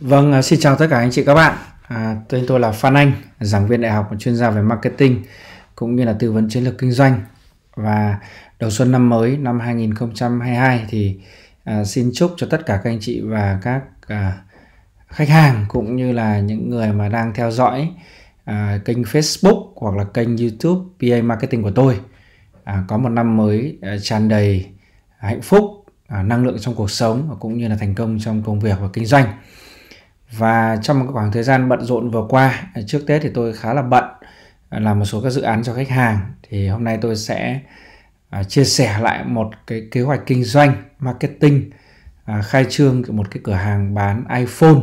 Vâng, à, xin chào tất cả anh chị các bạn. À, tên tôi là Phan Anh, giảng viên đại học và chuyên gia về marketing cũng như là tư vấn chiến lược kinh doanh. Và đầu xuân năm mới năm 2022 thì à, xin chúc cho tất cả các anh chị và các à, khách hàng cũng như là những người mà đang theo dõi à, kênh Facebook hoặc là kênh YouTube PA Marketing của tôi à, có một năm mới à, tràn đầy hạnh phúc, à, năng lượng trong cuộc sống và cũng như là thành công trong công việc và kinh doanh và trong một khoảng thời gian bận rộn vừa qua trước Tết thì tôi khá là bận làm một số các dự án cho khách hàng thì hôm nay tôi sẽ à, chia sẻ lại một cái kế hoạch kinh doanh marketing à, khai trương một cái cửa hàng bán iPhone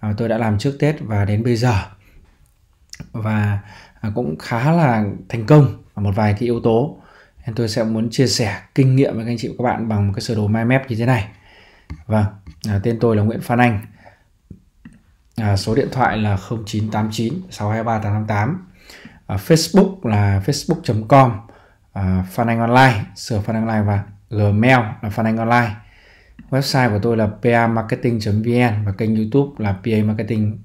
à, tôi đã làm trước Tết và đến bây giờ và cũng khá là thành công ở một vài cái yếu tố nên tôi sẽ muốn chia sẻ kinh nghiệm với các anh chị và các bạn bằng một cái sơ đồ mind map như thế này vâng tên tôi là Nguyễn Phan Anh à, số điện thoại là 0989 623 888 à, Facebook là facebook.com à, Phan Anh Online sửa Phan Anh Online và Gmail là Phan Anh Online website của tôi là pamarketing.vn và kênh YouTube là PA Marketing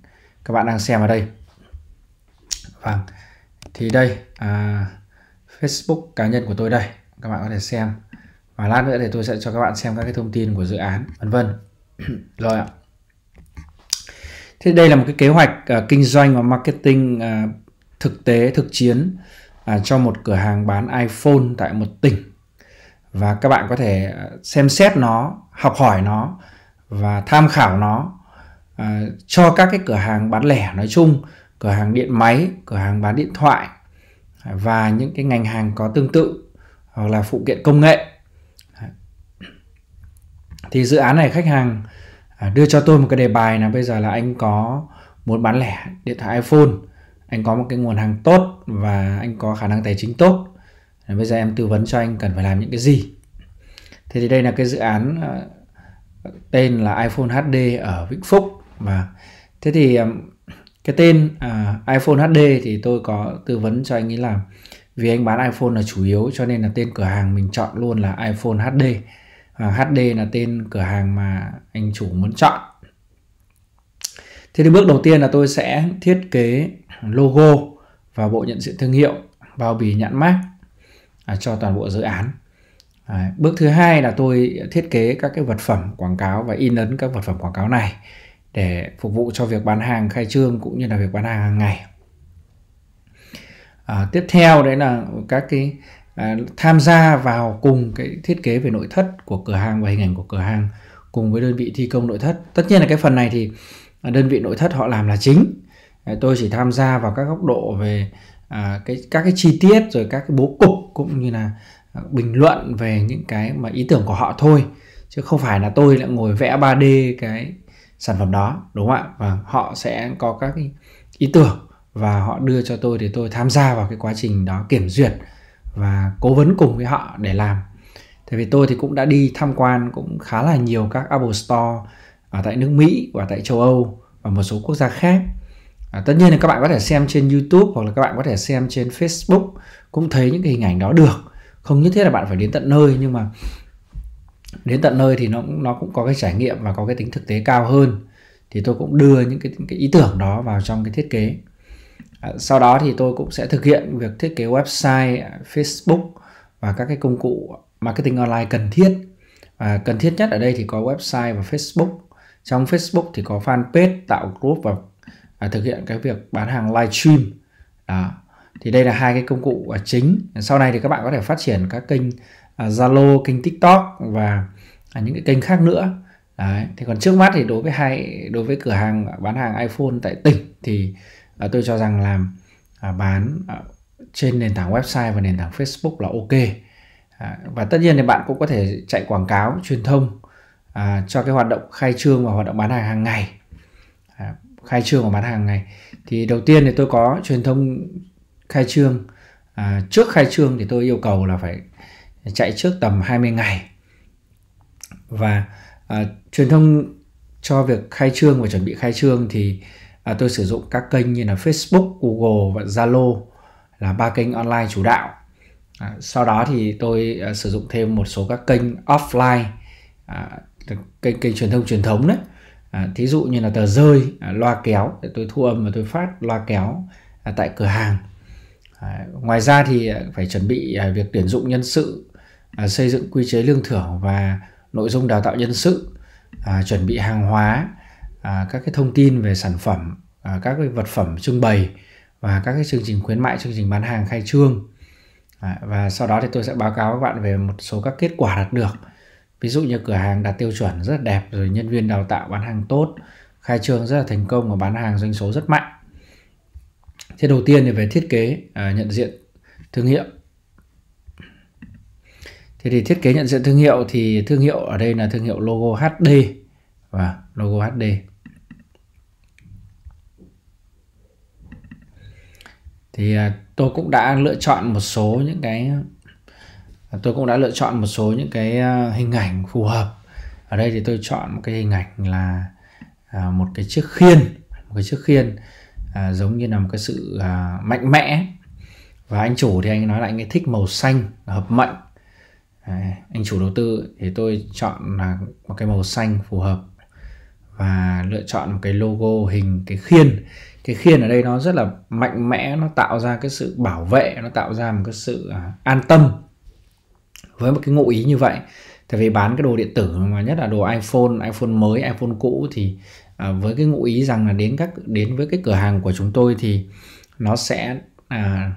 các bạn đang xem ở đây vâng thì đây à, Facebook cá nhân của tôi đây các bạn có thể xem và lát nữa thì tôi sẽ cho các bạn xem các cái thông tin của dự án vân vân rồi ạ Thế đây là một cái kế hoạch uh, kinh doanh và marketing uh, thực tế thực chiến uh, cho một cửa hàng bán iPhone tại một tỉnh và các bạn có thể xem xét nó, học hỏi nó và tham khảo nó uh, cho các cái cửa hàng bán lẻ nói chung, cửa hàng điện máy, cửa hàng bán điện thoại và những cái ngành hàng có tương tự hoặc là phụ kiện công nghệ. Thì dự án này khách hàng À, đưa cho tôi một cái đề bài là bây giờ là anh có muốn bán lẻ điện thoại iPhone anh có một cái nguồn hàng tốt và anh có khả năng tài chính tốt à, bây giờ em tư vấn cho anh cần phải làm những cái gì thế thì đây là cái dự án à, tên là iPhone HD ở Vĩnh Phúc và thế thì cái tên uh, iPhone HD thì tôi có tư vấn cho anh ấy là vì anh bán iPhone là chủ yếu cho nên là tên cửa hàng mình chọn luôn là iPhone HD à, HD là tên cửa hàng mà anh chủ muốn chọn thế thì bước đầu tiên là tôi sẽ thiết kế logo và bộ nhận diện thương hiệu bao bì nhãn mác à, cho toàn bộ dự án à, bước thứ hai là tôi thiết kế các cái vật phẩm quảng cáo và in ấn các vật phẩm quảng cáo này để phục vụ cho việc bán hàng khai trương cũng như là việc bán hàng hàng ngày à, tiếp theo đấy là các cái À, tham gia vào cùng cái thiết kế về nội thất của cửa hàng và hình ảnh của cửa hàng cùng với đơn vị thi công nội thất tất nhiên là cái phần này thì đơn vị nội thất họ làm là chính à, tôi chỉ tham gia vào các góc độ về à, cái các cái chi tiết rồi các cái bố cục cũng như là à, bình luận về những cái mà ý tưởng của họ thôi chứ không phải là tôi lại ngồi vẽ 3D cái sản phẩm đó đúng không ạ và họ sẽ có các cái ý tưởng và họ đưa cho tôi để tôi tham gia vào cái quá trình đó kiểm duyệt và cố vấn cùng với họ để làm tại vì tôi thì cũng đã đi tham quan cũng khá là nhiều các Apple Store ở tại nước Mỹ và tại châu Âu và một số quốc gia khác à, tất nhiên là các bạn có thể xem trên YouTube hoặc là các bạn có thể xem trên Facebook cũng thấy những cái hình ảnh đó được không nhất thiết là bạn phải đến tận nơi nhưng mà đến tận nơi thì nó cũng nó cũng có cái trải nghiệm và có cái tính thực tế cao hơn thì tôi cũng đưa những cái, cái ý tưởng đó vào trong cái thiết kế Ờ, sau đó thì tôi cũng sẽ thực hiện việc thiết kế website ờ, facebook và các cái công cụ marketing online cần thiết và cần thiết nhất ở đây thì có website và facebook trong facebook thì có fanpage tạo group và ờ, thực hiện cái việc bán hàng live stream đó thì đây là hai cái công cụ chính sau này thì các bạn có thể phát triển các kênh zalo kênh tiktok và à, những cái kênh khác nữa Đấy. thì còn trước mắt thì đối với hai đối với cửa hàng bán hàng iphone tại tỉnh thì à, tôi cho rằng làm à, bán à, trên nền tảng website và nền tảng Facebook là ok à, và tất nhiên thì bạn cũng có thể chạy quảng cáo truyền thông à, cho cái hoạt động khai trương và hoạt động bán hàng hàng ngày à, khai trương và bán hàng ngày thì đầu tiên thì tôi có truyền thông khai trương à, trước khai trương thì tôi yêu cầu là phải chạy trước tầm 20 ngày và à, truyền thông cho việc khai trương và chuẩn bị khai trương thì à, tôi sử dụng các kênh như là Facebook, Google và Zalo là ba kênh online chủ đạo. À, sau đó thì tôi à, sử dụng thêm một số các kênh offline, à, kênh kênh truyền thông truyền thống đấy. À, thí dụ như là tờ rơi, à, loa kéo để tôi thu âm và tôi phát loa kéo à, tại cửa hàng. À, ngoài ra thì à, phải chuẩn bị à, việc tuyển dụng nhân sự, à, xây dựng quy chế lương thưởng và nội dung đào tạo nhân sự, à, chuẩn bị hàng hóa à, các cái thông tin về sản phẩm à, các cái vật phẩm trưng bày và các cái chương trình khuyến mại chương trình bán hàng khai trương à, và sau đó thì tôi sẽ báo cáo các bạn về một số các kết quả đạt được ví dụ như cửa hàng đạt tiêu chuẩn rất là đẹp rồi nhân viên đào tạo bán hàng tốt khai trương rất là thành công và bán hàng doanh số rất mạnh thế đầu tiên thì về thiết kế à, nhận diện thương hiệu thế thì thiết kế nhận diện thương hiệu thì thương hiệu ở đây là thương hiệu logo HD và logo HD thì à, tôi cũng đã lựa chọn một số những cái à, tôi cũng đã lựa chọn một số những cái à, hình ảnh phù hợp ở đây thì tôi chọn một cái hình ảnh là một cái chiếc khiên một cái chiếc khiên giống như là một cái sự mạnh mẽ và anh chủ thì anh nói là anh ấy thích màu xanh hợp mệnh anh chủ đầu tư thì tôi chọn là một cái màu xanh phù hợp và lựa chọn một cái logo hình cái khiên cái khiên ở đây nó rất là mạnh mẽ nó tạo ra cái sự bảo vệ nó tạo ra một cái sự à, an tâm với một cái ngụ ý như vậy tại vì bán cái đồ điện tử mà nhất là đồ iPhone iPhone mới iPhone cũ thì à, với cái ngụ ý rằng là đến các đến với cái cửa hàng của chúng tôi thì nó sẽ à,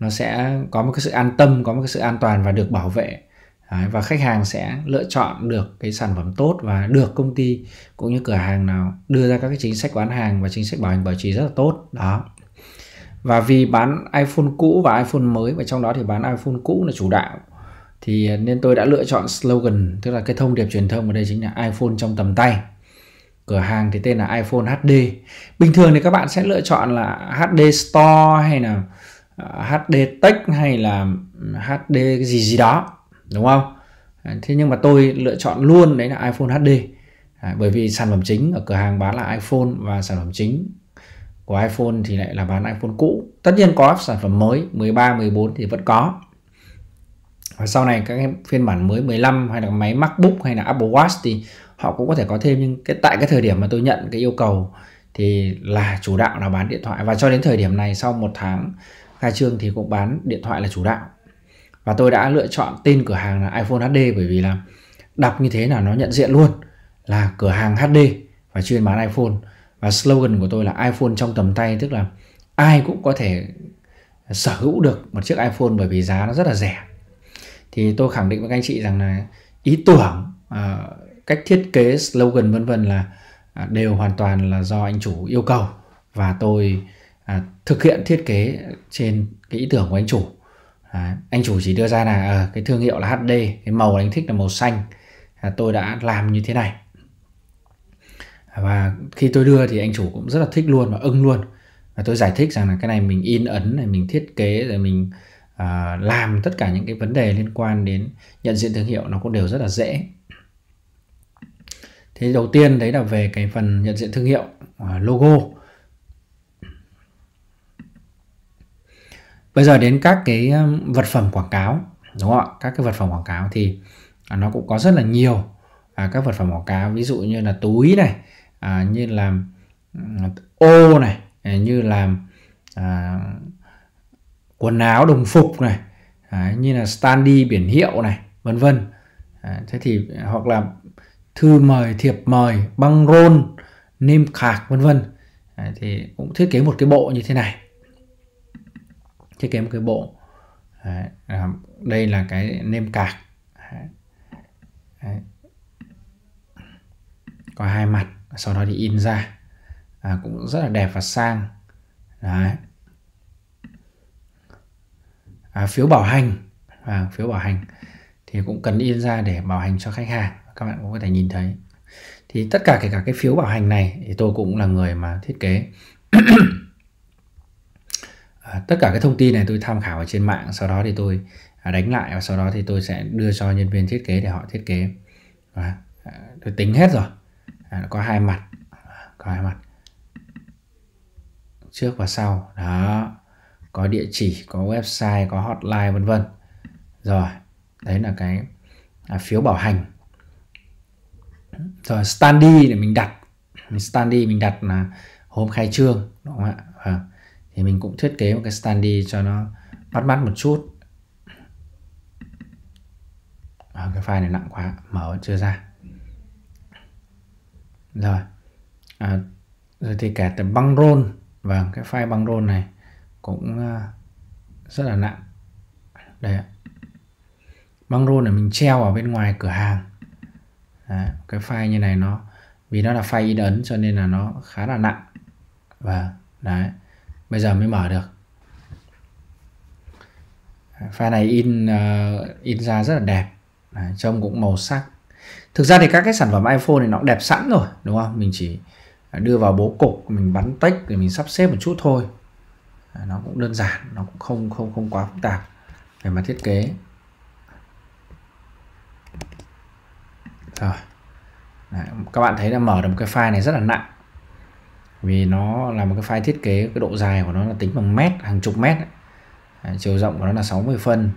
nó sẽ có một cái sự an tâm có một cái sự an toàn và được bảo vệ và khách hàng sẽ lựa chọn được cái sản phẩm tốt và được công ty cũng như cửa hàng nào đưa ra các cái chính sách bán hàng và chính sách bảo hành bảo trì rất là tốt đó và vì bán iPhone cũ và iPhone mới và trong đó thì bán iPhone cũ là chủ đạo thì nên tôi đã lựa chọn slogan tức là cái thông điệp truyền thông ở đây chính là iPhone trong tầm tay cửa hàng thì tên là iPhone HD bình thường thì các bạn sẽ lựa chọn là HD Store hay là à, HD Tech hay là ừ, HD gì gì đó đúng không à, thế nhưng mà tôi lựa chọn luôn đấy là iPhone HD à, bởi vì sản phẩm chính ở cửa hàng bán là iPhone và sản phẩm chính của iPhone thì lại là bán iPhone cũ tất nhiên có sản phẩm mới 13 14 thì vẫn có và sau này các phiên bản mới 15 hay là máy MacBook hay là Apple Watch thì họ cũng có thể có thêm nhưng cái tại cái thời điểm mà tôi nhận cái yêu cầu thì là chủ đạo là bán điện thoại và cho đến thời điểm này sau một tháng khai trương thì cũng bán điện thoại là chủ đạo và tôi đã lựa chọn tên cửa hàng là iPhone HD bởi vì là đọc như thế là nó nhận diện luôn là cửa hàng HD và chuyên bán iPhone và slogan của tôi là iPhone trong tầm tay tức là ai cũng có thể sở hữu được một chiếc iPhone bởi vì giá nó rất là rẻ thì tôi khẳng định với các anh chị rằng là ý tưởng à, cách thiết kế slogan vân vân là à, đều hoàn toàn là do anh chủ yêu cầu và tôi à, thực hiện thiết kế trên cái ý tưởng của anh chủ Đấy. anh chủ chỉ đưa ra là à, cái thương hiệu là HD cái màu anh thích là màu xanh à, tôi đã làm như thế này và khi tôi đưa thì anh chủ cũng rất là thích luôn và ưng luôn và tôi giải thích rằng là cái này mình in ấn này mình thiết kế rồi mình à, làm tất cả những cái vấn đề liên quan đến nhận diện thương hiệu nó cũng đều rất là dễ thế đầu tiên đấy là về cái phần nhận diện thương hiệu à, logo bây giờ đến các cái um, vật phẩm quảng cáo đúng không ạ các cái vật phẩm quảng cáo thì à, nó cũng có rất là nhiều à, các vật phẩm quảng cáo ví dụ như là túi này à, như là ô này à, như là à, quần áo đồng phục này à, như là standy biển hiệu này vân vân à, thế thì hoặc là thư mời thiệp mời băng rôn niêm khạc vân vân à, thì cũng thiết kế một cái bộ như thế này thiết kế một cái bộ à, đây là cái nêm cạc có hai mặt sau đó thì in ra à, cũng rất là đẹp và sang Đấy. À, phiếu bảo hành à, phiếu bảo hành thì cũng cần in ra để bảo hành cho khách hàng các bạn cũng có thể nhìn thấy thì tất cả kể cả cái phiếu bảo hành này thì tôi cũng là người mà thiết kế À, tất cả cái thông tin này tôi tham khảo ở trên mạng sau đó thì tôi à, đánh lại và sau đó thì tôi sẽ đưa cho nhân viên thiết kế để họ thiết kế à, tôi tính hết rồi à, có hai mặt có hai mặt trước và sau đó có địa chỉ có website có hotline vân vân rồi đấy là cái à, phiếu bảo hành rồi standy để mình đặt standy mình đặt là hôm khai trương đúng không ạ vâng thì mình cũng thiết kế một cái standee cho nó bắt mắt một chút à, cái file này nặng quá mở chưa ra rồi à, rồi thì cả cái băng rôn và vâng, cái file băng rôn này cũng ờ, rất là nặng đây ạ băng rôn này mình treo ở bên ngoài cửa hàng Đấy, cái file như này nó vì nó là file in ấn cho nên là nó khá là nặng và vâng, đấy bây giờ mới mở được file này in uh, in ra rất là đẹp à, trông cũng màu sắc thực ra thì các cái sản phẩm iPhone này nó đẹp sẵn rồi đúng không mình chỉ đưa vào bố cục mình bắn tách rồi mình sắp xếp một chút thôi à, nó cũng đơn giản nó cũng không không không quá phức tạp về mặt thiết kế rồi Đấy, các bạn thấy là mở được một cái file này rất là nặng vì nó là một cái file thiết kế cái độ dài của nó là tính bằng mét hàng chục mét chiều rộng của nó là 60 phân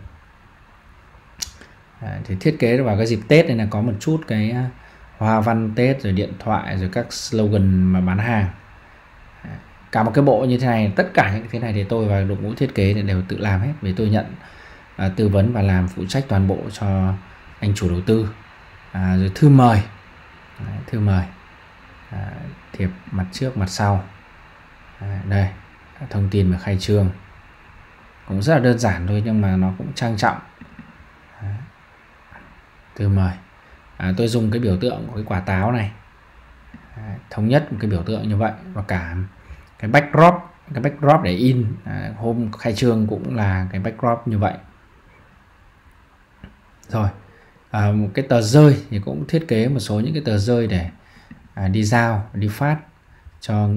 thì thiết kế vào cái dịp Tết này là có một chút cái à, hoa văn Tết rồi điện thoại rồi các slogan mà bán hàng cả một cái bộ như thế này tất cả những cái này thì tôi và đội ngũ thiết kế thì đều tự làm hết vì tôi nhận à, tư vấn và làm phụ trách toàn bộ cho anh chủ đầu tư à, rồi thư mời à, thư mời à, thiệp mặt trước mặt sau đây thông tin về khai trương cũng rất là đơn giản thôi nhưng mà nó cũng trang trọng từ mời à, tôi dùng cái biểu tượng của cái quả táo này thống nhất một cái biểu tượng như vậy và cả cái backdrop cái backdrop để in à, hôm khai trương cũng là cái backdrop như vậy rồi à, một cái tờ rơi thì cũng thiết kế một số những cái tờ rơi để À, đi giao đi phát cho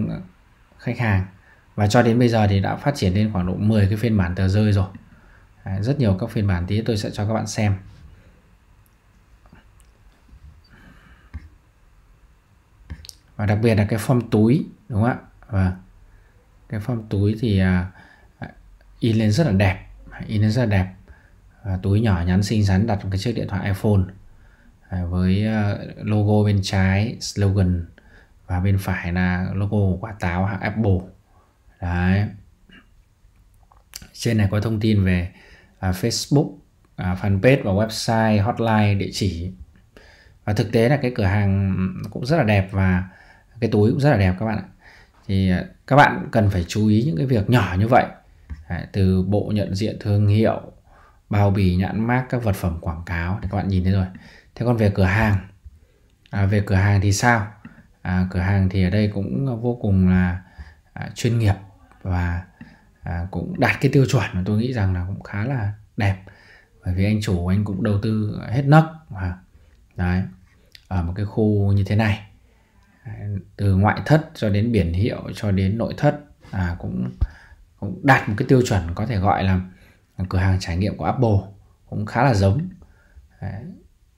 khách hàng và cho đến bây giờ thì đã phát triển lên khoảng độ 10 cái phiên bản tờ rơi rồi à, rất nhiều các phiên bản tí tôi sẽ cho các bạn xem và đặc biệt là cái form túi đúng không ạ và cái form túi thì à, à in lên rất là đẹp in lên rất là đẹp à, túi nhỏ nhắn xinh xắn đặt một cái chiếc điện thoại iPhone À, với à, logo bên trái slogan và bên phải là logo của quả táo hãng Apple đấy trên này có thông tin về à, Facebook à, fanpage và website hotline địa chỉ và thực tế là cái cửa hàng cũng rất là đẹp và cái túi cũng rất là đẹp các bạn ạ thì à, các bạn cần phải chú ý những cái việc nhỏ như vậy Đấy, từ bộ nhận diện thương hiệu bao bì nhãn mác các vật phẩm quảng cáo thì các bạn nhìn thấy rồi thế còn về cửa hàng à, về cửa hàng thì sao à, cửa hàng thì ở đây cũng vô cùng là à, chuyên nghiệp và à, cũng đạt cái tiêu chuẩn mà tôi nghĩ rằng là cũng khá là đẹp bởi vì anh chủ anh cũng đầu tư hết nấc à, đấy ở một cái khu như thế này từ ngoại thất cho đến biển hiệu cho đến nội thất à, cũng cũng đạt một cái tiêu chuẩn có thể gọi là cửa hàng trải nghiệm của Apple cũng khá là giống Đấy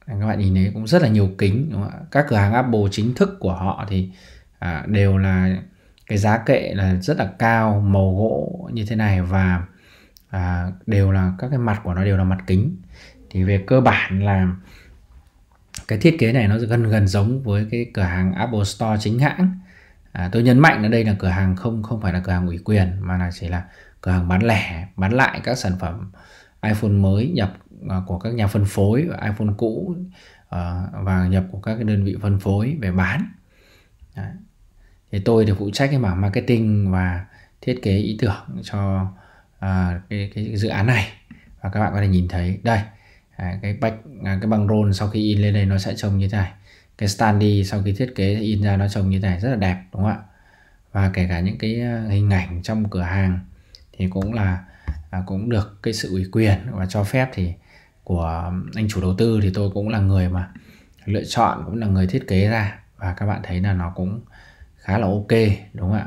các bạn nhìn thấy cũng rất là nhiều kính đúng không ạ các cửa hàng Apple chính thức của họ thì à, đều là cái giá kệ là rất là cao màu gỗ như thế này và à, đều là các cái mặt của nó đều là mặt kính thì về cơ bản là cái thiết kế này nó gần gần giống với cái cửa hàng Apple Store chính hãng à, tôi nhấn mạnh ở đây là cửa hàng không không phải là cửa hàng ủy quyền mà là chỉ là cửa hàng bán lẻ bán lại các sản phẩm iPhone mới nhập À, của các nhà phân phối iPhone cũ à, và nhập của các cái đơn vị phân phối về bán Đấy. thì tôi thì phụ trách cái mảng marketing và thiết kế ý tưởng cho à, cái, cái dự án này và các bạn có thể nhìn thấy đây à, cái bách à, cái băng rôn sau khi in lên đây nó sẽ trông như thế này cái standy sau khi thiết kế in ra nó trông như thế này rất là đẹp đúng không ạ và kể cả những cái à, hình ảnh trong cửa hàng thì cũng là à, cũng được cái sự ủy quyền và cho phép thì của anh chủ đầu tư thì tôi cũng là người mà lựa chọn cũng là người thiết kế ra và các bạn thấy là nó cũng khá là ok đúng không ạ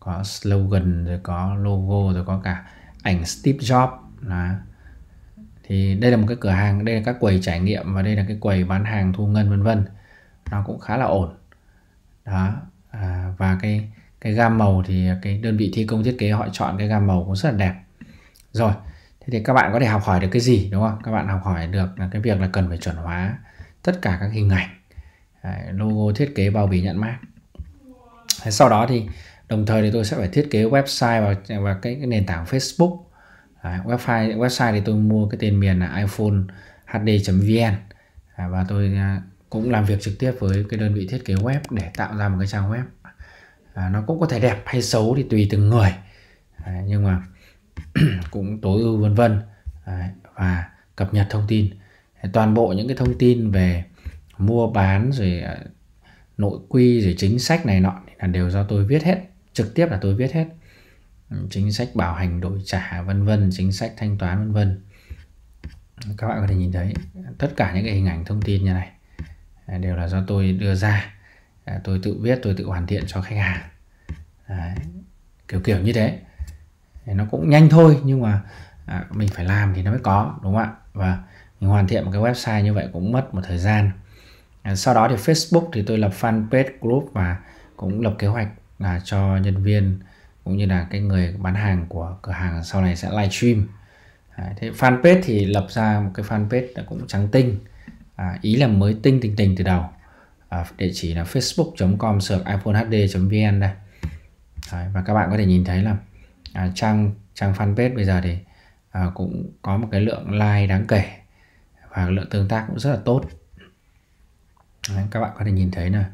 có slogan rồi có logo rồi có cả ảnh Steve Jobs là thì đây là một cái cửa hàng đây là các quầy trải nghiệm và đây là cái quầy bán hàng thu ngân vân vân nó cũng khá là ổn đó à, và cái cái gam màu thì cái đơn vị thi công thiết kế họ chọn cái gam màu cũng rất là đẹp rồi thế thì các bạn có thể học hỏi được cái gì đúng không các bạn học hỏi được là cái việc là cần phải chuẩn hóa tất cả các hình ảnh logo thiết kế bao bì nhãn mát sau đó thì đồng thời thì tôi sẽ phải thiết kế website và và cái, cái nền tảng Facebook à, website website thì tôi mua cái tên miền là iPhone HD.vn và tôi à, cũng làm việc trực tiếp với cái đơn vị thiết kế web để tạo ra một cái trang web à, nó cũng có thể đẹp hay xấu thì tùy từng người à, nhưng mà cũng tối ưu vân vân và cập nhật thông tin toàn bộ những cái thông tin về mua bán rồi à, nội quy rồi chính sách này nọ là đều do tôi viết hết trực tiếp là tôi viết hết ừ, chính sách bảo hành đổi trả vân vân chính sách thanh toán vân vân các bạn có thể nhìn thấy tất cả những cái hình ảnh thông tin như này à, đều là do tôi đưa ra à, tôi tự viết tôi tự hoàn thiện cho khách hàng Đấy, kiểu kiểu như thế nó cũng nhanh thôi nhưng mà à, mình phải làm thì nó mới có đúng không ạ và mình hoàn thiện một cái website như vậy cũng mất một thời gian à, sau đó thì Facebook thì tôi lập fanpage group và cũng lập kế hoạch là cho nhân viên cũng như là cái người bán hàng của cửa hàng sau này sẽ live stream à, thế fanpage thì lập ra một cái fanpage là cũng trắng tinh à, ý là mới tinh tình tình từ đầu à, địa chỉ là facebook.com sượt iphonehd vn đây Đấy, và các bạn có thể nhìn thấy là à, trang trang fanpage bây giờ thì à, cũng có một cái lượng like đáng kể và lượng tương tác cũng rất là tốt Đấy, các bạn có thể nhìn thấy là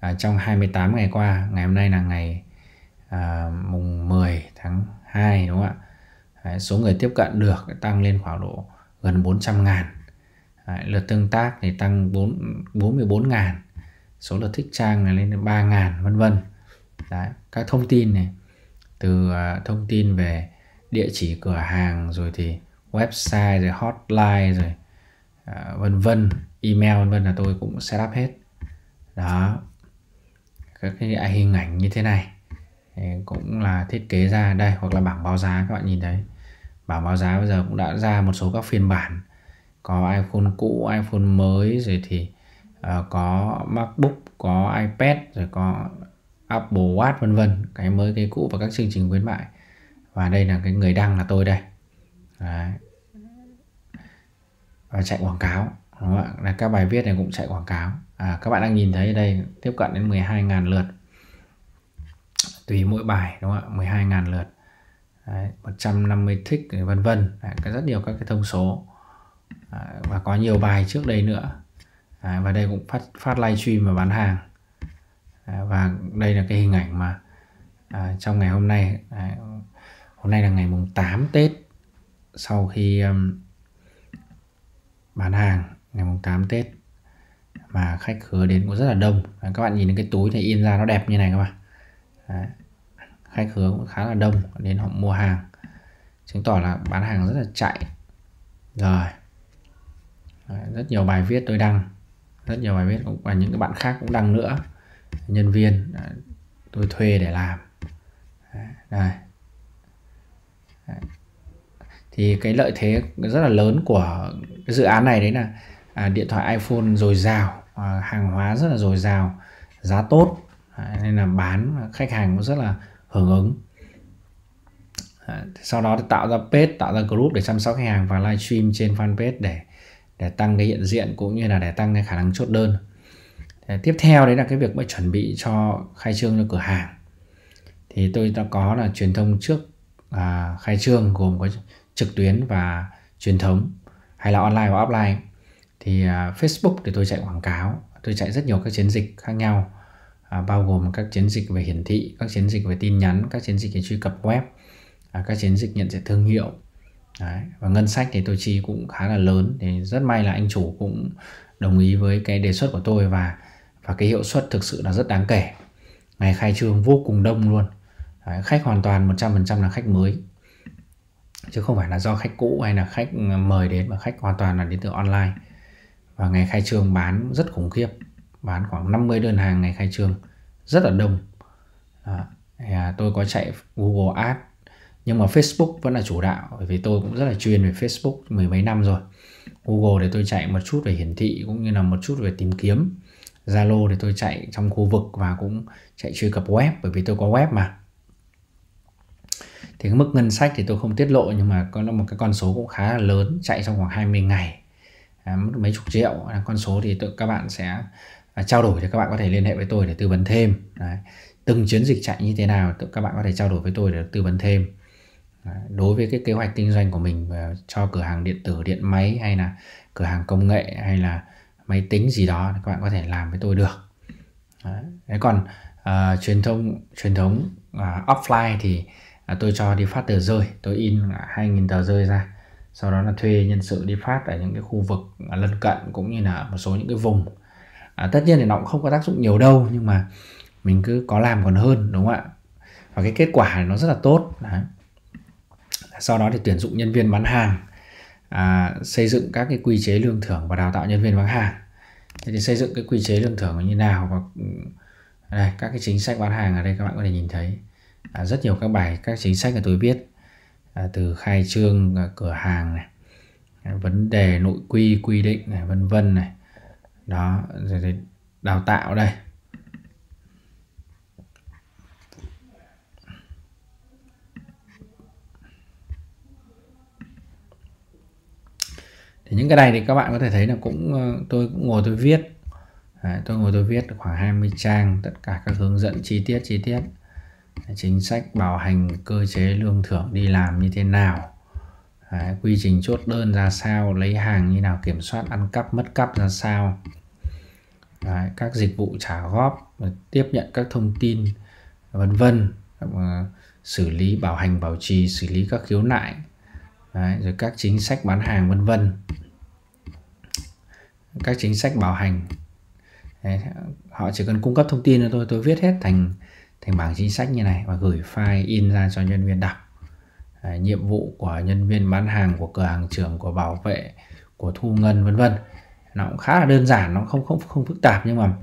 à, trong 28 ngày qua ngày hôm nay là ngày à, mùng 10 tháng 2 đúng không ạ Đấy, số người tiếp cận được tăng lên khoảng độ gần 400 ngàn Đấy, lượt tương tác thì tăng 4, 44 ngàn số lượt thích trang này lên đến 3 ngàn vân vân Đấy, các thông tin này từ à, thông tin về địa chỉ cửa hàng rồi thì website rồi hotline rồi à, vân vân email vân vân là tôi cũng setup hết đó các cái hình ảnh như thế này cũng là thiết kế ra đây hoặc là bảng báo giá các bạn nhìn thấy bảng báo giá bây giờ cũng đã ra một số các phiên bản có iPhone cũ iPhone mới rồi thì uh, có MacBook có iPad rồi có Apple Watch vân vân cái mới cái cũ và các chương trình khuyến mại và đây là cái người đăng là tôi đây Đấy. và chạy quảng cáo đúng không ạ là các bài viết này cũng chạy quảng cáo à, các bạn đang nhìn thấy đây tiếp cận đến 12.000 lượt tùy mỗi bài đúng không ạ 12.000 lượt Đấy, 150 thích vân vân có rất nhiều các cái thông số à, và có nhiều bài trước đây nữa à, và đây cũng phát phát live stream và bán hàng À, và đây là cái hình ảnh mà à, trong ngày hôm nay à, hôm nay là ngày mùng 8 Tết sau khi um, bán hàng ngày mùng 8 Tết mà khách khứa đến cũng rất là đông à, các bạn nhìn cái túi này in ra nó đẹp như này các bạn à, khách khứa cũng khá là đông đến họ mua hàng chứng tỏ là bán hàng rất là chạy rồi à, rất nhiều bài viết tôi đăng rất nhiều bài viết cũng và những cái bạn khác cũng đăng nữa nhân viên à, tôi thuê để làm đây thì cái lợi thế rất là lớn của cái dự án này đấy là à, điện thoại iPhone dồi dào à, hàng hóa rất là dồi dào giá tốt à, nên là bán khách hàng cũng rất là hưởng ứng à, sau đó thì tạo ra page tạo ra group để chăm sóc khách hàng và livestream trên fanpage để để tăng cái hiện diện cũng như là để tăng cái khả năng chốt đơn Ờ, tiếp theo đấy là cái việc mà chuẩn bị cho khai trương cho cửa hàng thì tôi đã có là truyền thông trước à, khai trương gồm có trực tuyến và truyền thống hay là online và offline thì à, Facebook thì tôi chạy quảng cáo tôi chạy rất nhiều các chiến dịch khác nhau à, bao gồm các chiến dịch về hiển thị các chiến dịch về tin nhắn các chiến dịch về truy cập web à, các chiến dịch nhận diện thương hiệu Đấy. và ngân sách thì tôi chi cũng khá là lớn thì rất may là anh chủ cũng đồng ý với cái đề xuất của tôi và và cái hiệu suất thực sự là rất đáng kể ngày khai trương vô cùng đông luôn Đấy, khách hoàn toàn 100% là khách mới chứ không phải là do khách cũ hay là khách mời đến mà khách hoàn toàn là đến từ online và ngày khai trương bán rất khủng khiếp bán khoảng 50 đơn hàng ngày khai trương rất là đông À, tôi có chạy Google Ads nhưng mà Facebook vẫn là chủ đạo bởi vì tôi cũng rất là chuyên về Facebook mười mấy năm rồi Google để tôi chạy một chút về hiển thị cũng như là một chút về tìm kiếm Zalo thì tôi chạy trong khu vực và cũng chạy truy cập web bởi vì tôi có web mà thì cái mức ngân sách thì tôi không tiết lộ nhưng mà có một cái con số cũng khá là lớn chạy trong khoảng 20 ngày à, mấy chục triệu à, con số thì tôi, các bạn sẽ à, trao đổi thì các bạn có thể liên hệ với tôi để tư vấn thêm Đấy. từng chiến dịch chạy như thế nào tôi, các bạn có thể trao đổi với tôi để tư vấn thêm Đấy. đối với cái kế hoạch kinh doanh của mình à, cho cửa hàng điện tử điện máy hay là cửa hàng công nghệ hay là máy tính gì đó các bạn có thể làm với tôi được đấy còn uh, truyền thông truyền thống uh, offline thì uh, tôi cho đi phát tờ rơi tôi in 2.000 tờ rơi ra sau đó là thuê nhân sự đi phát ở những cái khu vực à, lân cận cũng như là một số những cái vùng à, tất nhiên thì nó cũng không có tác dụng nhiều đâu nhưng mà mình cứ có làm còn hơn đúng không ạ và cái kết quả nó rất là tốt Đấy. sau đó thì tuyển dụng nhân viên bán hàng à, xây dựng các cái quy chế lương thưởng và đào tạo nhân viên bán hàng thế thì xây dựng cái quy chế lương thưởng như nào và ừ, đây, các cái chính sách bán hàng ở đây các bạn có thể nhìn thấy à, rất nhiều các bài các chính sách mà tôi biết à, từ khai trương à, cửa hàng này à, vấn đề nội quy quy định này vân vân này đó rồi đào tạo đây thì những cái này thì các bạn có thể thấy là cũng ờ, tôi cũng ngồi tôi viết Đấy, tôi ngồi tôi viết khoảng 20 trang tất cả các hướng dẫn chi tiết chi tiết chính sách bảo hành cơ chế lương thưởng đi làm như thế nào Đấy, quy trình chốt đơn ra sao lấy hàng như nào kiểm soát ăn cắp mất cắp ra sao Đấy, các dịch vụ trả góp tiếp nhận các thông tin vân vân xử lý bảo hành bảo trì xử lý các khiếu nại Đấy, rồi các chính sách bán hàng vân vân các chính sách bảo hành Đấy, họ chỉ cần cung cấp thông tin cho tôi tôi viết hết thành thành bảng chính sách như này và gửi file in ra cho nhân viên đọc Đấy, nhiệm vụ của nhân viên bán hàng của cửa hàng trưởng của bảo vệ của thu ngân vân vân nó cũng khá là đơn giản nó không không không phức tạp nhưng mà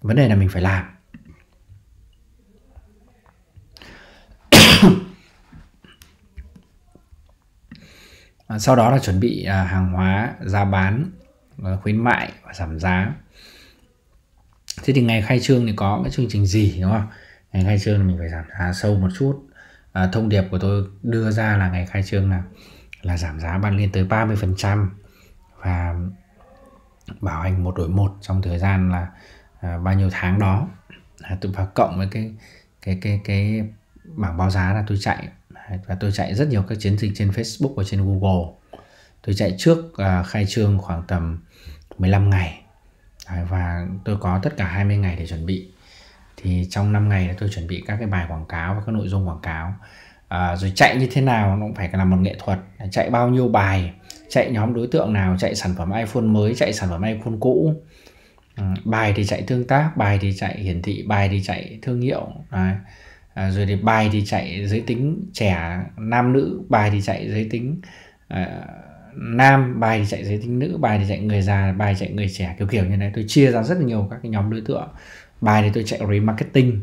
vấn đề là mình phải làm À, sau đó là chuẩn bị à, hàng hóa ra bán à, khuyến mại và giảm giá thế thì ngày khai trương thì có cái chương trình gì đúng không ngày khai trương thì mình phải giảm giá sâu một chút à, thông điệp của tôi đưa ra là ngày khai trương là là giảm giá bán lên tới 30% và bảo hành một đổi một trong thời gian là à, bao nhiêu tháng đó à, tôi và cộng với cái cái cái cái bảng báo giá là tôi chạy và tôi chạy rất nhiều các chiến dịch trên Facebook và trên Google tôi chạy trước uh, khai trương khoảng tầm 15 ngày Đấy, và tôi có tất cả 20 ngày để chuẩn bị thì trong 5 ngày tôi chuẩn bị các cái bài quảng cáo và các nội dung quảng cáo à, rồi chạy như thế nào nó cũng phải là một nghệ thuật chạy bao nhiêu bài chạy nhóm đối tượng nào chạy sản phẩm iPhone mới chạy sản phẩm iPhone cũ à, bài thì chạy tương tác bài thì chạy hiển thị bài thì chạy thương hiệu Đấy à, rồi thì bài thì chạy giới tính trẻ nam nữ bài thì chạy giới tính à, nam bài thì chạy giới tính nữ bài thì chạy người già bài chạy người trẻ kiểu kiểu như thế tôi chia ra rất là nhiều các cái nhóm đối tượng bài thì tôi chạy remarketing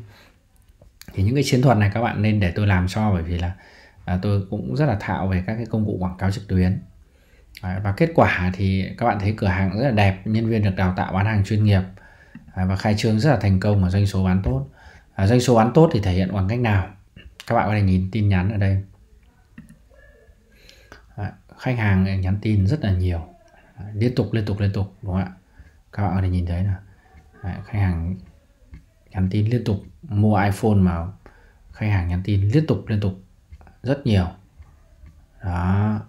thì những cái chiến thuật này các bạn nên để tôi làm cho bởi vì là à, tôi cũng rất là thạo về các cái công cụ quảng cáo trực tuyến và kết quả thì các bạn thấy cửa hàng rất là đẹp nhân viên được đào tạo bán hàng chuyên nghiệp và khai trương rất là thành công và doanh số bán tốt à, doanh số bán tốt thì thể hiện bằng cách nào các bạn có thể nhìn tin nhắn ở đây à, khách hàng nhắn tin rất là nhiều à, liên tục liên tục liên tục đúng không ạ các bạn có thể nhìn thấy là à, khách hàng nhắn tin liên tục mua iPhone mà khách hàng nhắn tin liên tục liên tục rất nhiều đó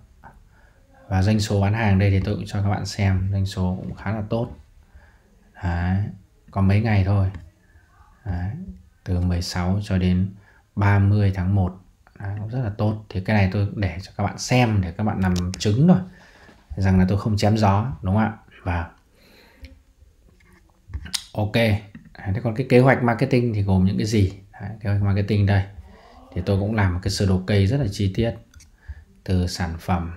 và doanh số bán hàng đây thì tôi cũng cho các bạn xem doanh số cũng khá là tốt Đấy. còn mấy ngày thôi Đấy từ 16 cho đến 30 tháng 1 cũng rất là tốt thì cái này tôi để cho các bạn xem để các bạn làm chứng rồi rằng là tôi không chém gió đúng không ạ và ok thế còn cái kế hoạch marketing thì gồm những cái gì Đấy, kế hoạch marketing đây thì tôi cũng làm một cái sơ đồ cây rất là chi tiết từ sản phẩm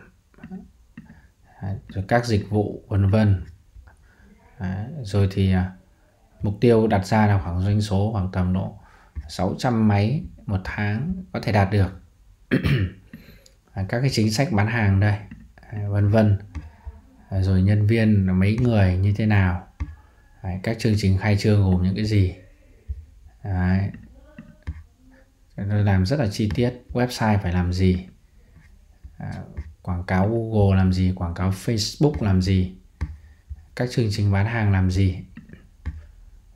rồi các dịch vụ vân vân rồi thì à, mục tiêu đặt ra là khoảng doanh số khoảng tầm độ 600 máy một tháng có thể đạt được à, các cái chính sách bán hàng đây à, vân vân à, rồi nhân viên là mấy người như thế nào các chương trình khai trương gồm những cái gì Đấy. làm rất là chi tiết website phải làm gì quảng cáo google làm gì quảng cáo facebook làm gì các chương trình bán hàng làm gì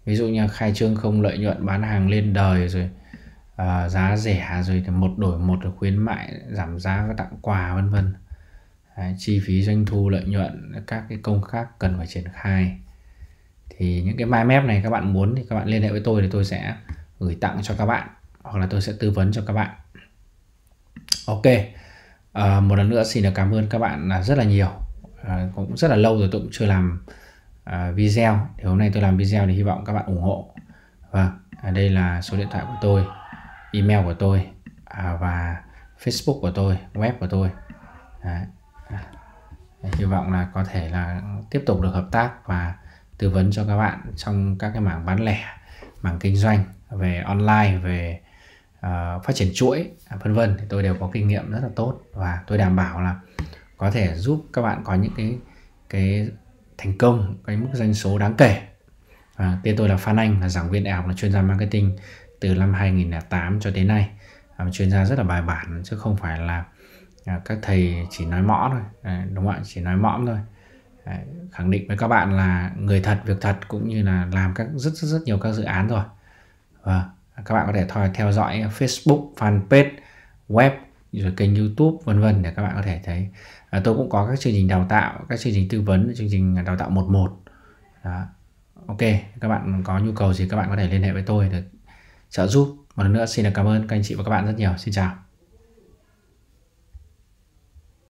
ví dụ như khai trương không lợi nhuận bán hàng lên đời rồi à, giá rẻ rồi thì một đổi một rồi khuyến mại giảm giá tặng quà vân vân chi phí doanh thu lợi nhuận các cái công khác cần phải triển khai thì những cái mind map này các bạn muốn thì các bạn liên hệ với tôi thì tôi sẽ gửi tặng cho các bạn hoặc là tôi sẽ tư vấn cho các bạn ok à, một lần nữa xin được cảm ơn các bạn là rất là nhiều à, cũng rất là lâu rồi tôi cũng chưa làm À, video thì hôm nay tôi làm video thì hy vọng các bạn ủng hộ và vâng, uh, đây là số điện thoại của tôi email của tôi uh, và facebook của tôi web của tôi Đấy. hy vọng là có thể là tiếp tục được hợp tác và tư vấn cho các bạn trong các cái mảng bán lẻ mảng kinh doanh về online về uh, phát triển chuỗi vân vân thì tôi đều có kinh nghiệm rất là tốt và tôi đảm bảo là có thể giúp các bạn có những cái cái thành công cái mức doanh số đáng kể à, tên tôi là Phan Anh là giảng viên đại học là chuyên gia marketing từ năm 2008 cho đến nay à, chuyên gia rất là bài bản chứ không phải là à, các thầy chỉ nói mõ thôi à, đúng không ạ chỉ nói mõm thôi à, khẳng định với các bạn là người thật việc thật cũng như là làm các rất rất rất nhiều các dự án rồi và vâng, các bạn có thể theo dõi Facebook fanpage web rồi kênh youtube vân vân để các bạn có thể thấy à, tôi cũng có các chương trình đào tạo các chương trình tư vấn chương trình đào tạo 11 đó ok các bạn có nhu cầu gì các bạn có thể liên hệ với tôi để trợ giúp một lần nữa xin được cảm ơn các anh chị và các bạn rất nhiều xin chào